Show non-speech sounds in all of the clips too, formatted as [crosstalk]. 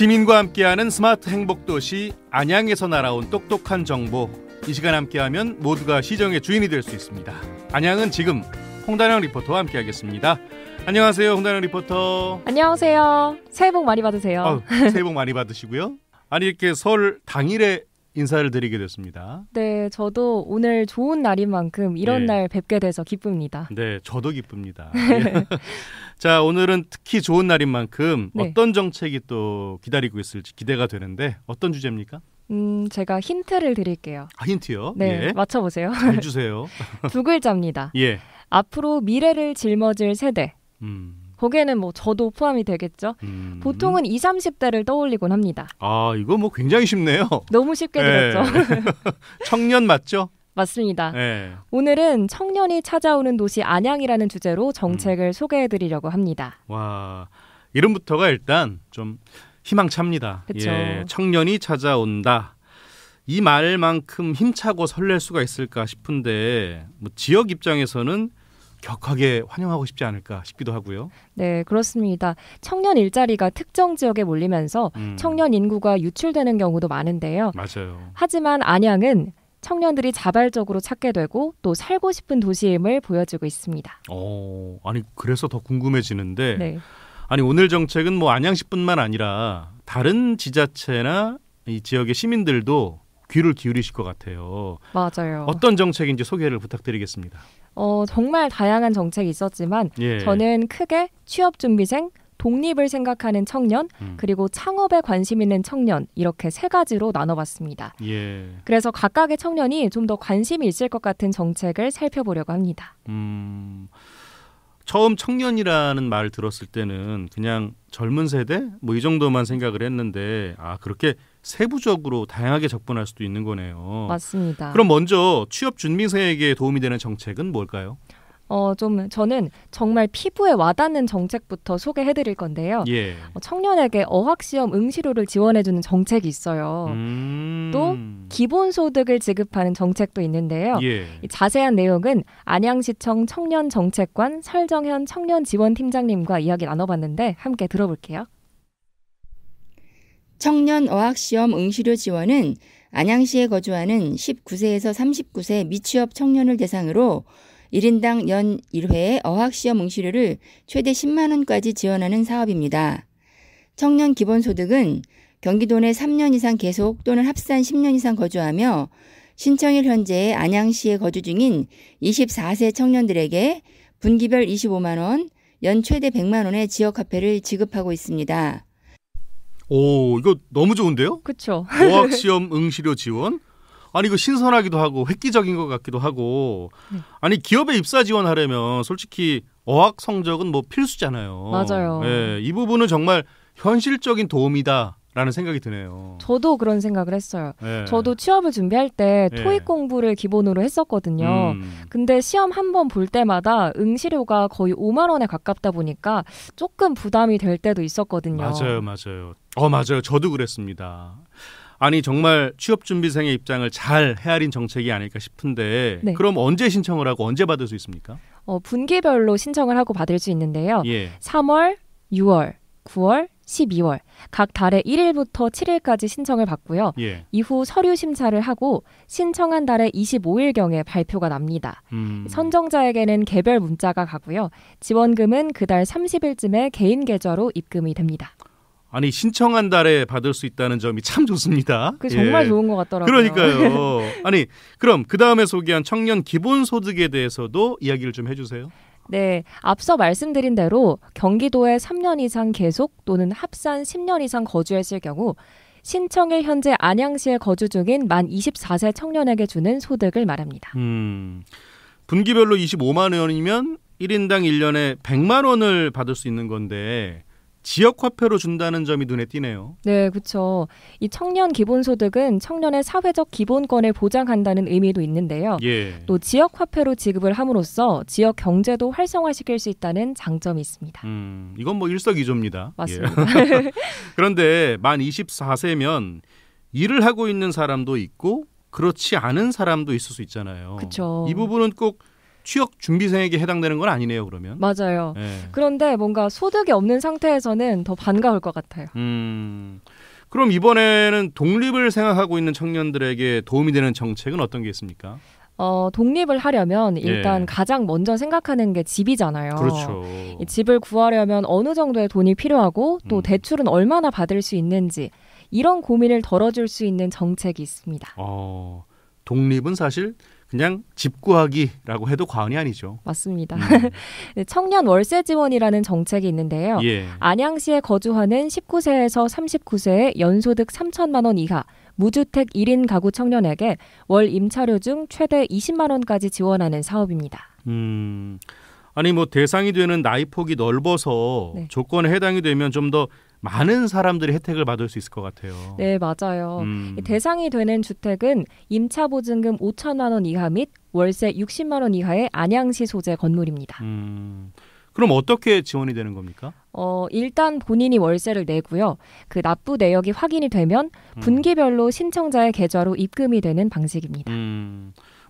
시민과 함께하는 스마트 행복도시 안양에서 날아온 똑똑한 정보 이 시간 함께하면 모두가 시정의 주인이 될 수 있습니다. 안양은 지금 홍단영 리포터와 함께하겠습니다. 안녕하세요, 홍단영 리포터. 안녕하세요. 새해 복 많이 받으세요. 어, 새해 복 많이 받으시고요. 아니 이렇게 설 당일에 인사를 드리게 됐습니다. 네, 저도 오늘 좋은 날인 만큼 이런 네. 날 뵙게 돼서 기쁩니다. 네, 저도 기쁩니다. [laughs] 예. 자, 오늘은 특히 좋은 날인 만큼 네. 어떤 정책이 또 기다리고 있을지 기대가 되는데 어떤 주제입니까? 음, 제가 힌트를 드릴게요. 아, 힌트요? 네, 예. 맞춰보세요. 해주세요. [laughs] 두 글자입니다. 예. 앞으로 미래를 짊어질 세대. 음. 거기에는 뭐 저도 포함이 되겠죠. 음. 보통은 20, 30대를 떠올리곤 합니다. 아, 이거 뭐 굉장히 쉽네요. 너무 쉽게 들었죠. 예. [laughs] 청년 맞죠? 맞습니다. 네. 오늘은 청년이 찾아오는 도시 안양이라는 주제로 정책을 음. 소개해드리려고 합니다. 와 이름부터가 일단 좀 희망찹니다. 그쵸. 예, 청년이 찾아온다. 이 말만큼 힘차고 설렐 수가 있을까 싶은데 뭐 지역 입장에서는 격하게 환영하고 싶지 않을까 싶기도 하고요. 네, 그렇습니다. 청년 일자리가 특정 지역에 몰리면서 음. 청년 인구가 유출되는 경우도 많은데요. 맞아요. 하지만 안양은 청년들이 자발적으로 찾게 되고 또 살고 싶은 도시임을 보여주고 있습니다. 어, 아니 그래서 더 궁금해지는데 네. 아니 오늘 정책은 뭐 안양시뿐만 아니라 다른 지자체나 이 지역의 시민들도 귀를 기울이실 것 같아요. 맞아요. 어떤 정책인지 소개를 부탁드리겠습니다. 어, 정말 다양한 정책이 있었지만 예. 저는 크게 취업 준비생 독립을 생각하는 청년, 음. 그리고 창업에 관심 있는 청년 이렇게 세 가지로 나눠봤습니다. 예. 그래서 각각의 청년이 좀 더 관심이 있을 것 같은 정책을 살펴보려고 합니다. 음, 처음 청년이라는 말 들었을 때는 그냥 젊은 세대 뭐 이 정도만 생각을 했는데 아 그렇게 세부적으로 다양하게 접근할 수도 있는 거네요. 맞습니다. 그럼 먼저 취업 준비생에게 도움이 되는 정책은 뭘까요? 어, 좀 저는 정말 피부에 와닿는 정책부터 소개해 드릴 건데요. 예. 어, 청년에게 어학시험 응시료를 지원해 주는 정책이 있어요. 음... 또 기본소득을 지급하는 정책도 있는데요. 예. 자세한 내용은 안양시청 청년정책관 설정현 청년지원팀장님과 이야기 나눠봤는데 함께 들어볼게요. 청년 어학시험 응시료 지원은 안양시에 거주하는 19세에서 39세 미취업 청년을 대상으로 1인당 연 1회 어학시험 응시료를 최대 10만원까지 지원하는 사업입니다. 청년 기본소득은 경기도 내 3년 이상 계속 또는 합산 10년 이상 거주하며 신청일 현재 안양시에 거주 중인 24세 청년들에게 분기별 25만원, 연 최대 100만원의 지역화폐를 지급하고 있습니다. 오, 이거 너무 좋은데요? 그쵸. 어학시험 [laughs] 응시료 지원, 아니 이거 신선하기도 하고 획기적인 것 같기도 하고 네. 아니 기업에 입사 지원하려면 솔직히 어학 성적은 뭐 필수잖아요. 맞아요. 예, 이 부분은 정말 현실적인 도움이다. 라는 생각이 드네요. 저도 그런 생각을 했어요. 예. 저도 취업을 준비할 때 예. 토익 공부를 기본으로 했었거든요. 음. 근데 시험 한 번 볼 때마다 응시료가 거의 5만 원에 가깝다 보니까 조금 부담이 될 때도 있었거든요. 맞아요, 맞아요. 어, 맞아요. 저도 그랬습니다. 아니 정말 취업 준비생의 입장을 잘 헤아린 정책이 아닐까 싶은데 네. 그럼 언제 신청을 하고 언제 받을 수 있습니까? 어, 분기별로 신청을 하고 받을 수 있는데요. 예. 3월, 6월, 9월, 12월 각 달의 1일부터 7일까지 신청을 받고요. 예. 이후 서류 심사를 하고 신청한 달의 25일경에 발표가 납니다. 음. 선정자에게는 개별 문자가 가고요. 지원금은 그 달 30일쯤에 개인 계좌로 입금이 됩니다. 아니 신청한 달에 받을 수 있다는 점이 참 좋습니다. 그 정말 예. 좋은 것 같더라고요. 그러니까요. [laughs] 아니 그럼 그 다음에 소개한 청년 기본 소득에 대해서도 이야기를 좀 해주세요. 네, 앞서 말씀드린 대로 경기도에 3년 이상 계속 또는 합산 10년 이상 거주했을 경우 신청일 현재 안양시에 거주 중인 만 24세 청년에게 주는 소득을 말합니다. 음, 분기별로 25만 원이면 1인당 1년에 100만 원을 받을 수 있는 건데 지역 화폐로 준다는 점이 눈에 띄네요. 네, 그렇죠. 이 청년 기본소득은 청년의 사회적 기본권을 보장한다는 의미도 있는데요. 예. 또 지역 화폐로 지급을 함으로써 지역 경제도 활성화시킬 수 있다는 장점이 있습니다. 음, 이건 뭐 일석이조입니다. 예. 맞습니다. 예. [laughs] 그런데 만 24세면 일을 하고 있는 사람도 있고 그렇지 않은 사람도 있을 수 있잖아요. 그렇죠. 이 부분은 꼭 취업 준비생에게 해당되는 건 아니네요, 그러면. 맞아요. 예. 그런데 뭔가 소득이 없는 상태에서는 더 반가울 것 같아요. 음. 그럼 이번에는 독립을 생각하고 있는 청년들에게 도움이 되는 정책은 어떤 게 있습니까? 어, 독립을 하려면 예. 일단 예. 가장 먼저 생각하는 게 집이잖아요. 그렇죠. 이 집을 구하려면 어느 정도의 돈이 필요하고 또 음. 대출은 얼마나 받을 수 있는지 이런 고민을 덜어줄 수 있는 정책이 있습니다. 어, 독립은 사실 그냥 집 구하기라고 해도 과언이 아니죠. 맞습니다. 음. [laughs] 네, 청년 월세 지원이라는 정책이 있는데요. 예. 안양시에 거주하는 19세에서 39세의 연소득 3천만 원 이하 무주택 1인 가구 청년에게 월 임차료 중 최대 20만 원까지 지원하는 사업입니다. 음. 아니 뭐 대상이 되는 나이 폭이 넓어서 네. 조건에 해당이 되면 좀 더 많은 사람들이 혜택을 받을 수 있을 것 같아요. 네, 맞아요. 음. 대상이 되는 주택은 임차 보증금 5천만 원 이하 및 월세 60만 원 이하의 안양시 소재 건물입니다. 음. 그럼 어떻게 지원이 되는 겁니까? 어, 일단 본인이 월세를 내고요. 그 납부 내역이 확인이 되면 음. 분기별로 신청자의 계좌로 입금이 되는 방식입니다. 음.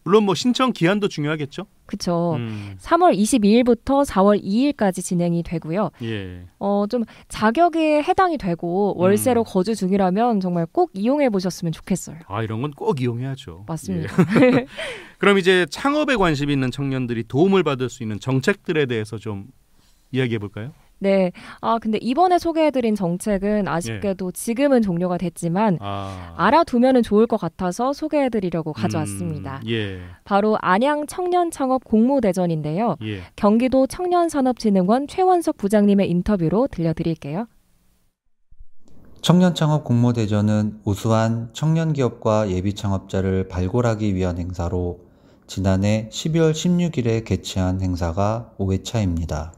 물론 뭐 신청 기한도 중요하겠죠. 그렇죠. 음. 3월 22일부터 4월 2일까지 진행이 되고요. 예. 어, 좀 자격에 해당이 되고 월세로 음. 거주 중이라면 정말 꼭 이용해 보셨으면 좋겠어요. 아, 이런 건 꼭 이용해야죠. 맞습니다. 예. [laughs] 그럼 이제 창업에 관심 있는 청년들이 도움을 받을 수 있는 정책들에 대해서 좀 이야기해 볼까요? 네. 아, 근데 이번에 소개해드린 정책은 아쉽게도 예. 지금은 종료가 됐지만 아. 알아두면 좋을 것 같아서 소개해드리려고 가져왔습니다. 음, 예. 바로 안양 청년 창업 공모대전인데요. 예. 경기도 청년산업진흥원 최원석 부장님의 인터뷰로 들려드릴게요. 청년 창업 공모대전은 우수한 청년 기업과 예비 창업자를 발굴하기 위한 행사로 지난해 12월 16일에 개최한 행사가 5회차입니다.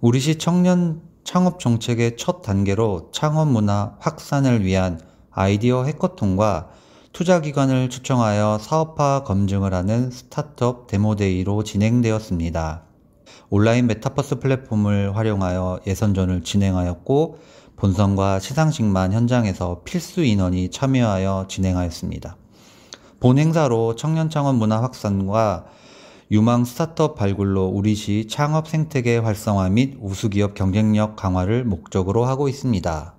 우리시 청년 창업 정책의 첫 단계로 창업 문화 확산을 위한 아이디어 해커톤과 투자기관을 초청하여 사업화 검증을 하는 스타트업 데모데이로 진행되었습니다. 온라인 메타버스 플랫폼을 활용하여 예선전을 진행하였고 본선과 시상식만 현장에서 필수 인원이 참여하여 진행하였습니다. 본 행사로 청년 창업 문화 확산과 유망 스타트업 발굴로 우리 시 창업 생태계 활성화 및 우수기업 경쟁력 강화를 목적으로 하고 있습니다.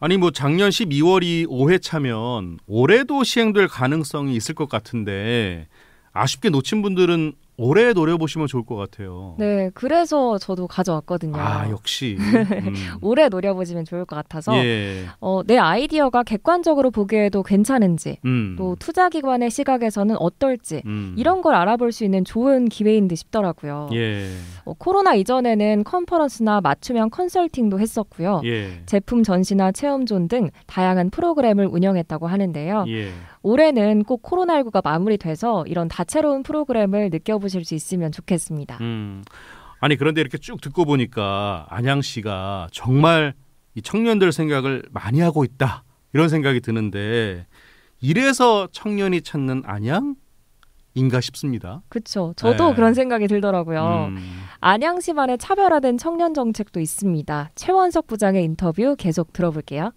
아니 뭐 작년 12월이 5회차면 올해도 시행될 가능성이 있을 것 같은데 아쉽게 놓친 분들은 오래 노려보시면 좋을 것 같아요. 네, 그래서 저도 가져왔거든요. 아, 역시. [laughs] 음. 오래 노려보시면 좋을 것 같아서 예. 어, 내 아이디어가 객관적으로 보기에도 괜찮은지 음. 또 투자기관의 시각에서는 어떨지 음. 이런 걸 알아볼 수 있는 좋은 기회인 듯 싶더라고요. 예. 어, 코로나 이전에는 컨퍼런스나 맞춤형 컨설팅도 했었고요. 예. 제품 전시나 체험존 등 다양한 프로그램을 운영했다고 하는데요. 예. 올해는 꼭 코로나19가 마무리돼서 이런 다채로운 프로그램을 느껴보실 수 있으면 좋겠습니다. 음. 아니 그런데 이렇게 쭉 듣고 보니까 안양 씨가 정말 이 청년들 생각을 많이 하고 있다 이런 생각이 드는데 이래서 청년이 찾는 안양 인가 싶습니다. 그렇죠. 저도 네. 그런 생각이 들더라고요. 음. 안양시만의 차별화된 청년 정책도 있습니다. 최원석 부장의 인터뷰 계속 들어볼게요.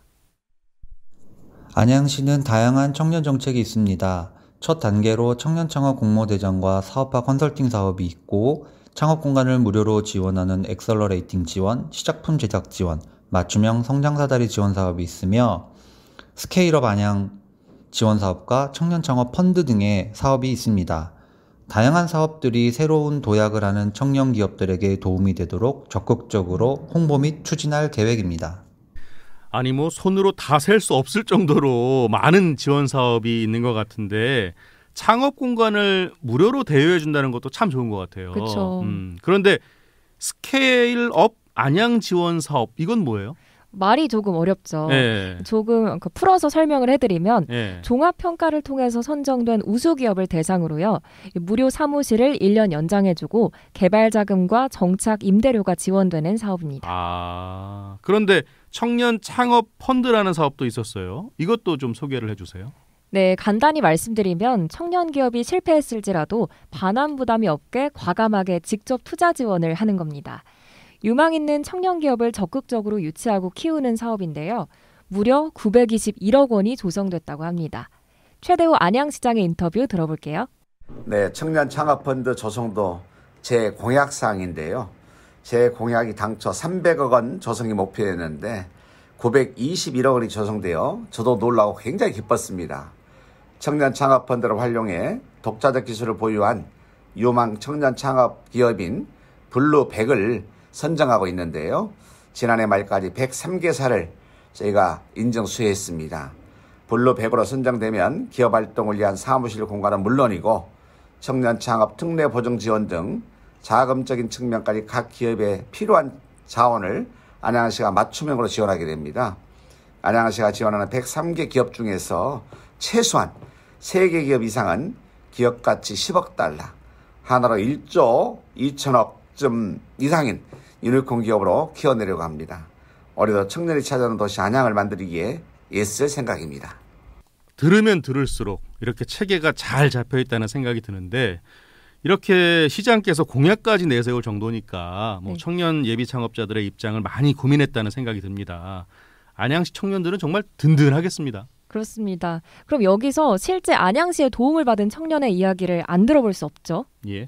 안양시는 다양한 청년 정책이 있습니다. 첫 단계로 청년 창업 공모대장과 사업화 컨설팅 사업이 있고 창업 공간을 무료로 지원하는 엑셀러레이팅 지원, 시작품 제작 지원, 맞춤형 성장 사다리 지원 사업이 있으며 스케일업 안양 지원 사업과 청년 창업 펀드 등의 사업이 있습니다. 다양한 사업들이 새로운 도약을 하는 청년 기업들에게 도움이 되도록 적극적으로 홍보 및 추진할 계획입니다. 아니 뭐 손으로 다 셀 수 없을 정도로 많은 지원 사업이 있는 것 같은데 창업 공간을 무료로 대여해 준다는 것도 참 좋은 것 같아요. 그렇죠. 음, 그런데 스케일업 안양 지원 사업 이건 뭐예요? 말이 조금 어렵죠. 예. 조금 그 풀어서 설명을 해드리면 예. 종합평가를 통해서 선정된 우수기업을 대상으로요. 무료 사무실을 1년 연장해주고 개발자금과 정착 임대료가 지원되는 사업입니다. 아, 그런데 청년 창업 펀드라는 사업도 있었어요. 이것도 좀 소개를 해주세요. 네, 간단히 말씀드리면 청년 기업이 실패했을지라도 반환 부담이 없게 과감하게 직접 투자 지원을 하는 겁니다. 유망 있는 청년 기업을 적극적으로 유치하고 키우는 사업인데요. 무려 921억 원이 조성됐다고 합니다. 최대호 안양시장의 인터뷰 들어볼게요. 네, 청년 창업펀드 조성도 제 공약 사항인데요. 제 공약이 당초 300억 원 조성이 목표였는데 921억 원이 조성되어 저도 놀라고 굉장히 기뻤습니다. 청년 창업 펀드를 활용해 독자적 기술을 보유한 유망 청년 창업 기업인 블루1 0 0을 선정하고 있는데요. 지난해 말까지 103개사를 저희가 인정 수여했습니다. 블루 100으로 선정되면 기업 활동을 위한 사무실 공간은 물론이고 청년 창업 특례 보증 지원 등 자금적인 측면까지 각 기업에 필요한 자원을 안양시가 맞춤형으로 지원하게 됩니다. 안양시가 지원하는 103개 기업 중에서 최소한 3개 기업 이상은 기업 가치 10억 달러, 하나로 1조 2천억쯤 이상인 유니콘 기업으로 키워내려고 합니다. 어려도 청년이 찾아오는 도시 안양을 만들기에 애쓸 생각입니다. 들으면 들을수록 이렇게 체계가 잘 잡혀 있다는 생각이 드는데 이렇게 시장께서 공약까지 내세울 정도니까 뭐 네. 청년 예비 창업자들의 입장을 많이 고민했다는 생각이 듭니다. 안양시 청년들은 정말 든든하겠습니다. 그렇습니다. 그럼 여기서 실제 안양시에 도움을 받은 청년의 이야기를 안 들어볼 수 없죠? 예.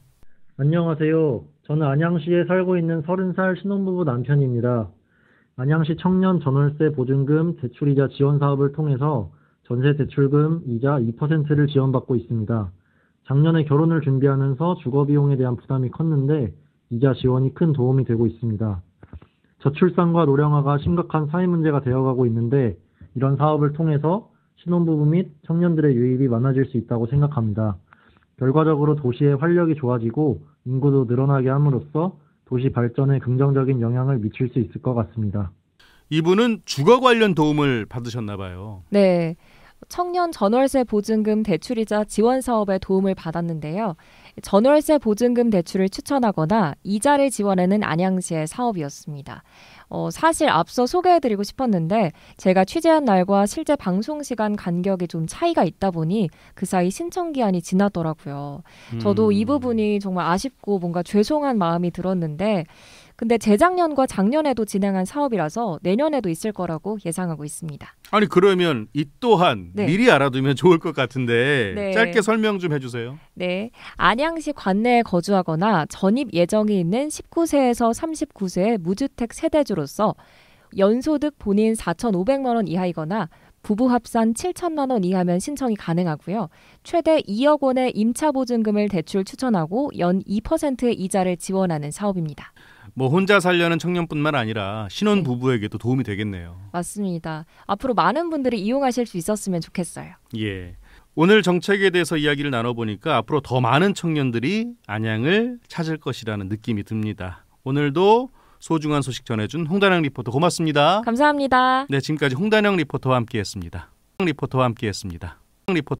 안녕하세요. 저는 안양시에 살고 있는 30살 신혼부부 남편입니다. 안양시 청년 전월세 보증금 대출이자 지원 사업을 통해서 전세 대출금 이자 2%를 지원받고 있습니다. 작년에 결혼을 준비하면서 주거 비용에 대한 부담이 컸는데 이자 지원이 큰 도움이 되고 있습니다. 저출산과 노령화가 심각한 사회 문제가 되어가고 있는데 이런 사업을 통해서 신혼부부 및 청년들의 유입이 많아질 수 있다고 생각합니다. 결과적으로 도시의 활력이 좋아지고 인구도 늘어나게 함으로써 도시 발전에 긍정적인 영향을 미칠 수 있을 것 같습니다. 이분은 주거 관련 도움을 받으셨나 봐요. 네. 청년 전월세 보증금 대출이자 지원 사업에 도움을 받았는데요. 전월세 보증금 대출을 추천하거나 이자를 지원하는 안양시의 사업이었습니다. 어, 사실 앞서 소개해드리고 싶었는데 제가 취재한 날과 실제 방송 시간 간격이 좀 차이가 있다 보니 그 사이 신청 기한이 지났더라고요. 저도 이 음. 부분이 정말 아쉽고 뭔가 죄송한 마음이 들었는데 근데 재작년과 작년에도 진행한 사업이라서 내년에도 있을 거라고 예상하고 있습니다. 아니 그러면 이 또한 네. 미리 알아두면 좋을 것 같은데 네. 짧게 설명 좀 해주세요. 네, 안양시 관내에 거주하거나 전입 예정이 있는 19세에서 3 9세 무주택 세대주로서 연소득 본인 4,500만 원 이하이거나 부부 합산 7천만 원 이하면 신청이 가능하고요. 최대 2억 원의 임차 보증금을 대출 추천하고 연 2%의 이자를 지원하는 사업입니다. 뭐 혼자 살려는 청년뿐만 아니라 신혼 네. 부부에게도 도움이 되겠네요. 맞습니다. 앞으로 많은 분들이 이용하실 수 있었으면 좋겠어요. 예. 오늘 정책에 대해서 이야기를 나눠보니까 앞으로 더 많은 청년들이 안양을 찾을 것이라는 느낌이 듭니다. 오늘도 소중한 소식 전해준 홍단영 리포터 고맙습니다. 감사합니다. 네, 지금까지 홍단영 리포터와 함께했습니다. 리포터와 함께했습니다. 리포터.